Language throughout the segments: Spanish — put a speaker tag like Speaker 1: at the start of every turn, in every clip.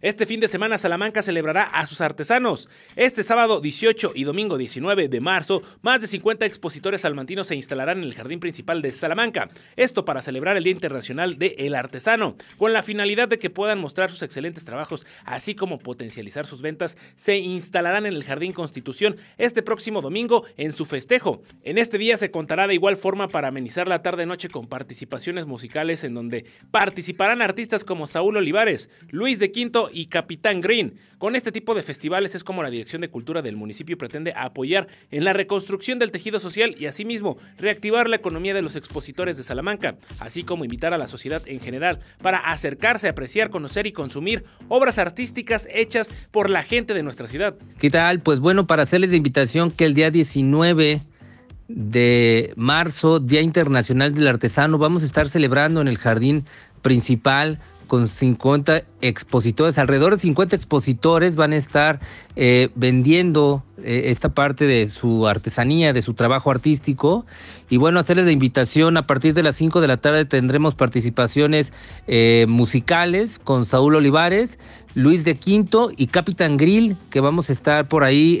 Speaker 1: Este fin de semana Salamanca celebrará a sus artesanos. Este sábado 18 y domingo 19 de marzo, más de 50 expositores salmantinos se instalarán en el Jardín Principal de Salamanca. Esto para celebrar el Día Internacional de Artesano, con la finalidad de que puedan mostrar sus excelentes trabajos, así como potencializar sus ventas. Se instalarán en el Jardín Constitución este próximo domingo en su festejo. En este día se contará de igual forma para amenizar la tarde-noche con participaciones musicales en donde participarán artistas como Saúl Olivares, Luis de Quinto, y Capitán Green. Con este tipo de festivales es como la Dirección de Cultura del municipio pretende apoyar en la reconstrucción del tejido social y asimismo reactivar la economía de los expositores de Salamanca, así como invitar a la sociedad en general para acercarse, apreciar, conocer y consumir obras artísticas hechas por la gente de nuestra ciudad.
Speaker 2: ¿Qué tal? Pues bueno, para hacerles la invitación que el día 19 de marzo, Día Internacional del Artesano, vamos a estar celebrando en el jardín principal con 50 expositores, alrededor de 50 expositores van a estar eh, vendiendo eh, esta parte de su artesanía, de su trabajo artístico. Y bueno, hacerles la invitación, a partir de las 5 de la tarde tendremos participaciones eh, musicales con Saúl Olivares, Luis de Quinto y Capitán Grill, que vamos a estar por ahí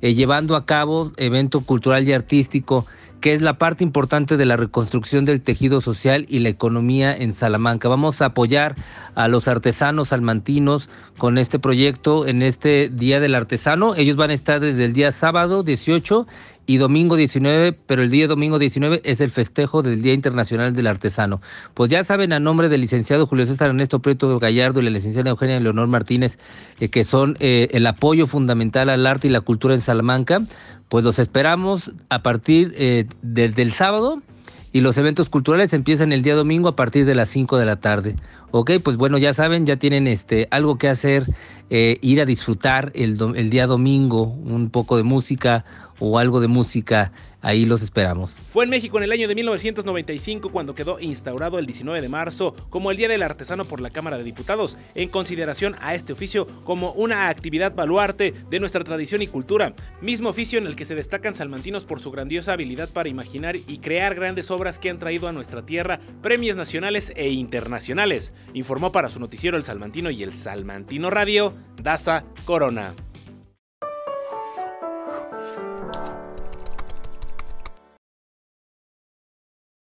Speaker 2: llevando a cabo evento cultural y artístico que es la parte importante de la reconstrucción del tejido social y la economía en Salamanca. Vamos a apoyar a los artesanos salmantinos con este proyecto en este Día del Artesano. Ellos van a estar desde el día sábado 18 y domingo 19, pero el día domingo 19 es el festejo del Día Internacional del Artesano. Pues ya saben, a nombre del licenciado Julio César Ernesto Prieto Gallardo y la licenciada Eugenia Leonor Martínez, eh, que son eh, el apoyo fundamental al arte y la cultura en Salamanca, pues los esperamos a partir eh, del sábado y los eventos culturales empiezan el día domingo a partir de las 5 de la tarde. Ok, pues bueno, ya saben, ya tienen este, algo que hacer, eh, ir a disfrutar el, el día domingo, un poco de música, o algo de música, ahí los esperamos.
Speaker 1: Fue en México en el año de 1995 cuando quedó instaurado el 19 de marzo como el Día del Artesano por la Cámara de Diputados, en consideración a este oficio como una actividad baluarte de nuestra tradición y cultura, mismo oficio en el que se destacan salmantinos por su grandiosa habilidad para imaginar y crear grandes obras que han traído a nuestra tierra premios nacionales e internacionales informó para su noticiero El Salmantino y El Salmantino Radio, Daza Corona.